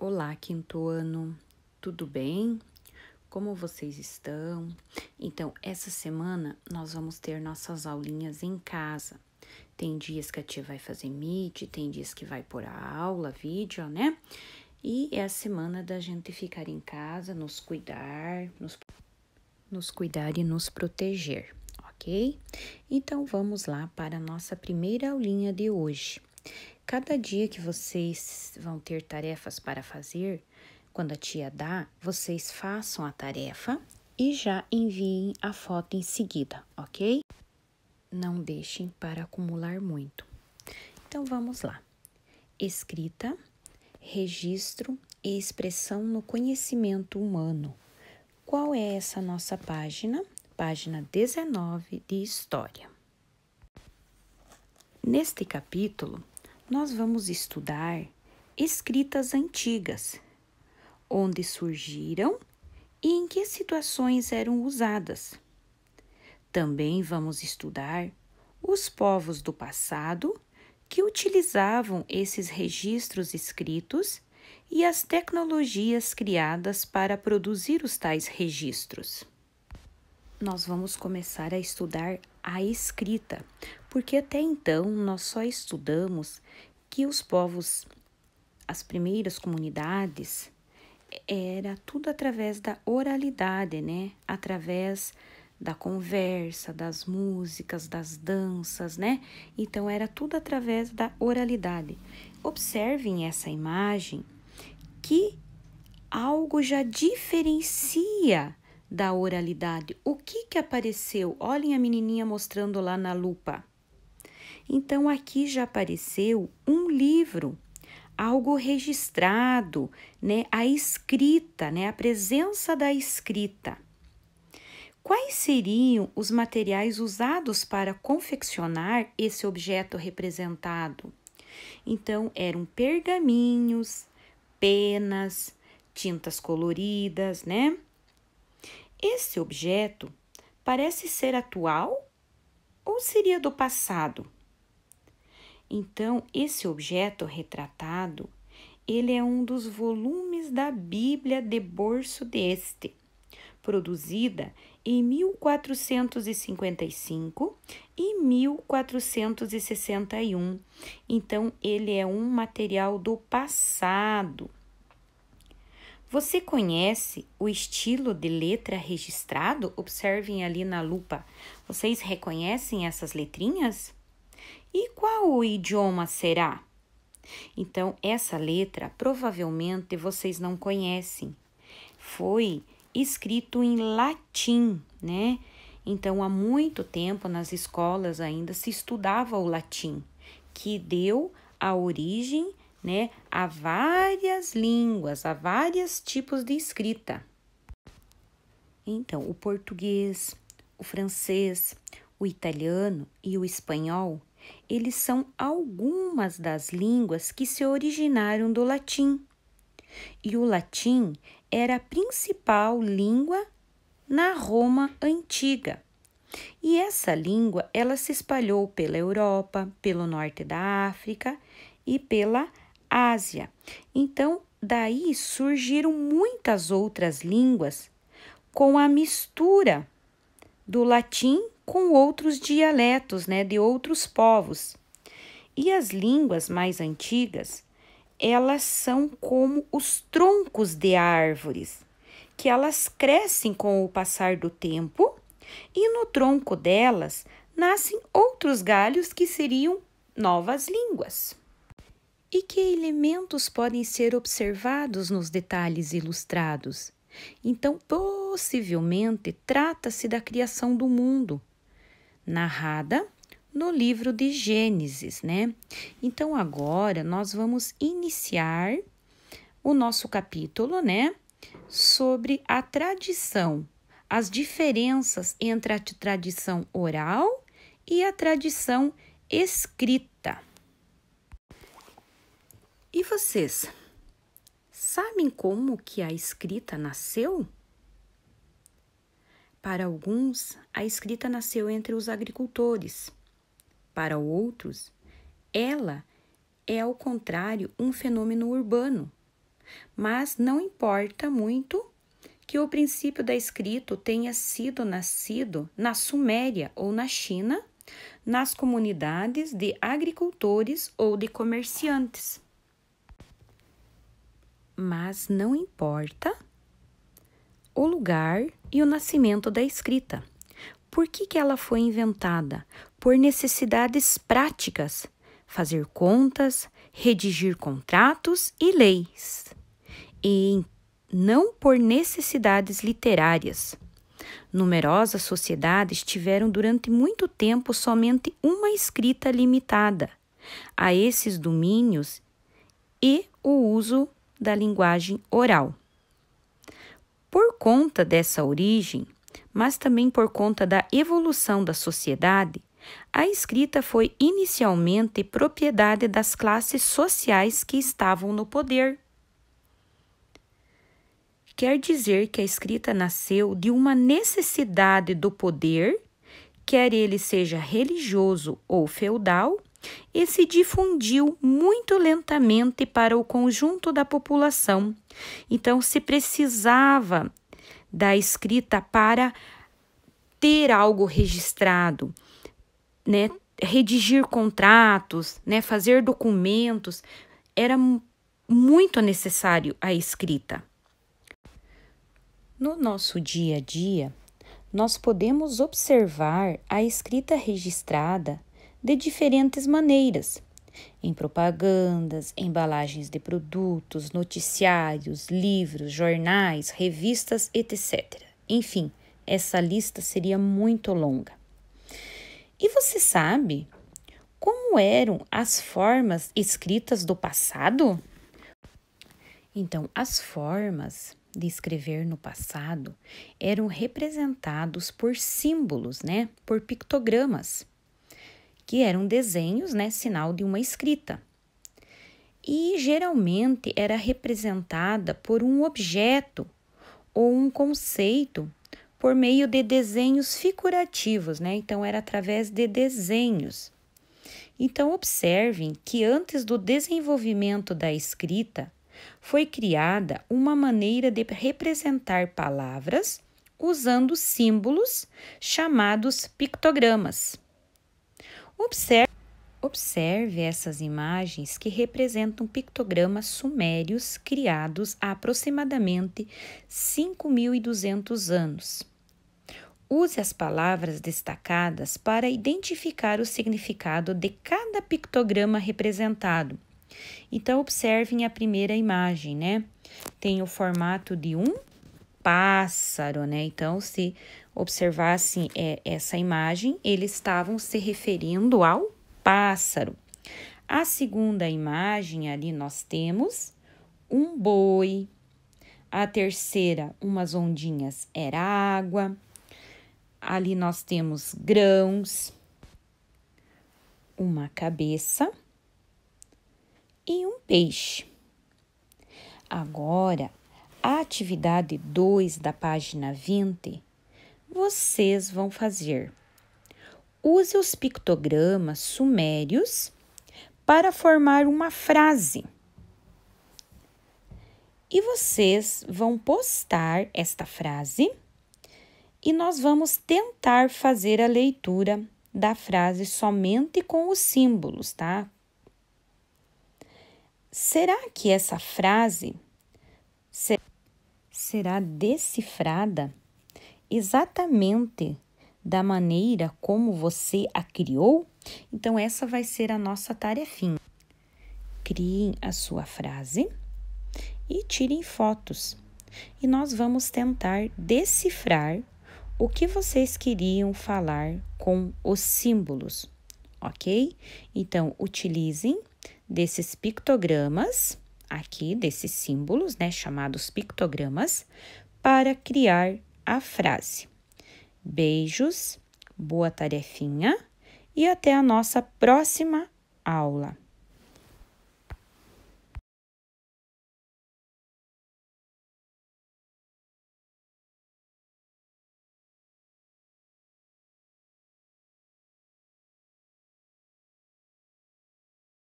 Olá, quinto ano, tudo bem? Como vocês estão? Então, essa semana nós vamos ter nossas aulinhas em casa. Tem dias que a tia vai fazer meet, tem dias que vai por a aula, vídeo, né? E é a semana da gente ficar em casa, nos cuidar, nos, nos cuidar e nos proteger, ok? Então, vamos lá para a nossa primeira aulinha de hoje. Cada dia que vocês vão ter tarefas para fazer, quando a tia dá, vocês façam a tarefa e já enviem a foto em seguida, ok? Não deixem para acumular muito. Então vamos lá. Escrita, registro e expressão no conhecimento humano. Qual é essa nossa página? Página 19 de História. Neste capítulo, nós vamos estudar escritas antigas, onde surgiram e em que situações eram usadas. Também vamos estudar os povos do passado que utilizavam esses registros escritos e as tecnologias criadas para produzir os tais registros. Nós vamos começar a estudar a escrita, porque até então nós só estudamos que os povos, as primeiras comunidades, era tudo através da oralidade, né? Através da conversa, das músicas, das danças, né? Então era tudo através da oralidade. Observem essa imagem que algo já diferencia da oralidade. O que que apareceu? Olhem a menininha mostrando lá na lupa. Então aqui já apareceu um livro, algo registrado, né? A escrita, né? A presença da escrita. Quais seriam os materiais usados para confeccionar esse objeto representado? Então, eram pergaminhos, penas, tintas coloridas, né? Esse objeto parece ser atual ou seria do passado? Então, esse objeto retratado, ele é um dos volumes da Bíblia de Borso d'Este, produzida em 1455 e 1461. Então, ele é um material do passado você conhece o estilo de letra registrado? Observem ali na lupa. Vocês reconhecem essas letrinhas? E qual o idioma será? Então, essa letra provavelmente vocês não conhecem. Foi escrito em latim, né? Então, há muito tempo nas escolas ainda se estudava o latim, que deu a origem né? Há várias línguas, há vários tipos de escrita. Então, o português, o francês, o italiano e o espanhol, eles são algumas das línguas que se originaram do latim. E o latim era a principal língua na Roma antiga. E essa língua, ela se espalhou pela Europa, pelo norte da África e pela Ásia. Então, daí surgiram muitas outras línguas com a mistura do latim com outros dialetos, né, de outros povos. E as línguas mais antigas, elas são como os troncos de árvores, que elas crescem com o passar do tempo, e no tronco delas nascem outros galhos que seriam novas línguas. E que elementos podem ser observados nos detalhes ilustrados? Então, possivelmente, trata-se da criação do mundo, narrada no livro de Gênesis, né? Então, agora nós vamos iniciar o nosso capítulo, né? Sobre a tradição, as diferenças entre a tradição oral e a tradição escrita. E vocês sabem como que a escrita nasceu? Para alguns, a escrita nasceu entre os agricultores. Para outros, ela é ao contrário um fenômeno urbano. Mas não importa muito que o princípio da escrita tenha sido nascido na Suméria ou na China, nas comunidades de agricultores ou de comerciantes mas não importa o lugar e o nascimento da escrita. Por que, que ela foi inventada? Por necessidades práticas, fazer contas, redigir contratos e leis, e não por necessidades literárias. Numerosas sociedades tiveram durante muito tempo somente uma escrita limitada a esses domínios e o uso da linguagem oral. Por conta dessa origem, mas também por conta da evolução da sociedade, a escrita foi inicialmente propriedade das classes sociais que estavam no poder. Quer dizer que a escrita nasceu de uma necessidade do poder, quer ele seja religioso ou feudal, e se difundiu muito lentamente para o conjunto da população. Então, se precisava da escrita para ter algo registrado, né? redigir contratos, né? fazer documentos, era muito necessário a escrita. No nosso dia a dia, nós podemos observar a escrita registrada de diferentes maneiras em propagandas, embalagens de produtos, noticiários, livros, jornais, revistas, etc. Enfim, essa lista seria muito longa. E você sabe como eram as formas escritas do passado? Então, as formas de escrever no passado eram representados por símbolos, né? Por pictogramas que eram desenhos, né, sinal de uma escrita. E geralmente era representada por um objeto ou um conceito por meio de desenhos figurativos, né? Então era através de desenhos. Então observem que antes do desenvolvimento da escrita foi criada uma maneira de representar palavras usando símbolos chamados pictogramas. Observe, observe essas imagens que representam pictogramas sumérios criados há aproximadamente 5.200 anos. Use as palavras destacadas para identificar o significado de cada pictograma representado. Então, observem a primeira imagem, né? Tem o formato de um pássaro, né? Então, se observassem é, essa imagem, eles estavam se referindo ao pássaro. A segunda imagem ali nós temos um boi. A terceira, umas ondinhas era água. Ali nós temos grãos, uma cabeça e um peixe. Agora, a atividade 2 da página 20, vocês vão fazer. Use os pictogramas sumérios para formar uma frase. E vocês vão postar esta frase e nós vamos tentar fazer a leitura da frase somente com os símbolos, tá? Será que essa frase será será decifrada exatamente da maneira como você a criou? Então, essa vai ser a nossa tarefinha. Criem a sua frase e tirem fotos. E nós vamos tentar decifrar o que vocês queriam falar com os símbolos, ok? Então, utilizem desses pictogramas aqui desses símbolos, né, chamados pictogramas, para criar a frase. Beijos, boa tarefinha e até a nossa próxima aula.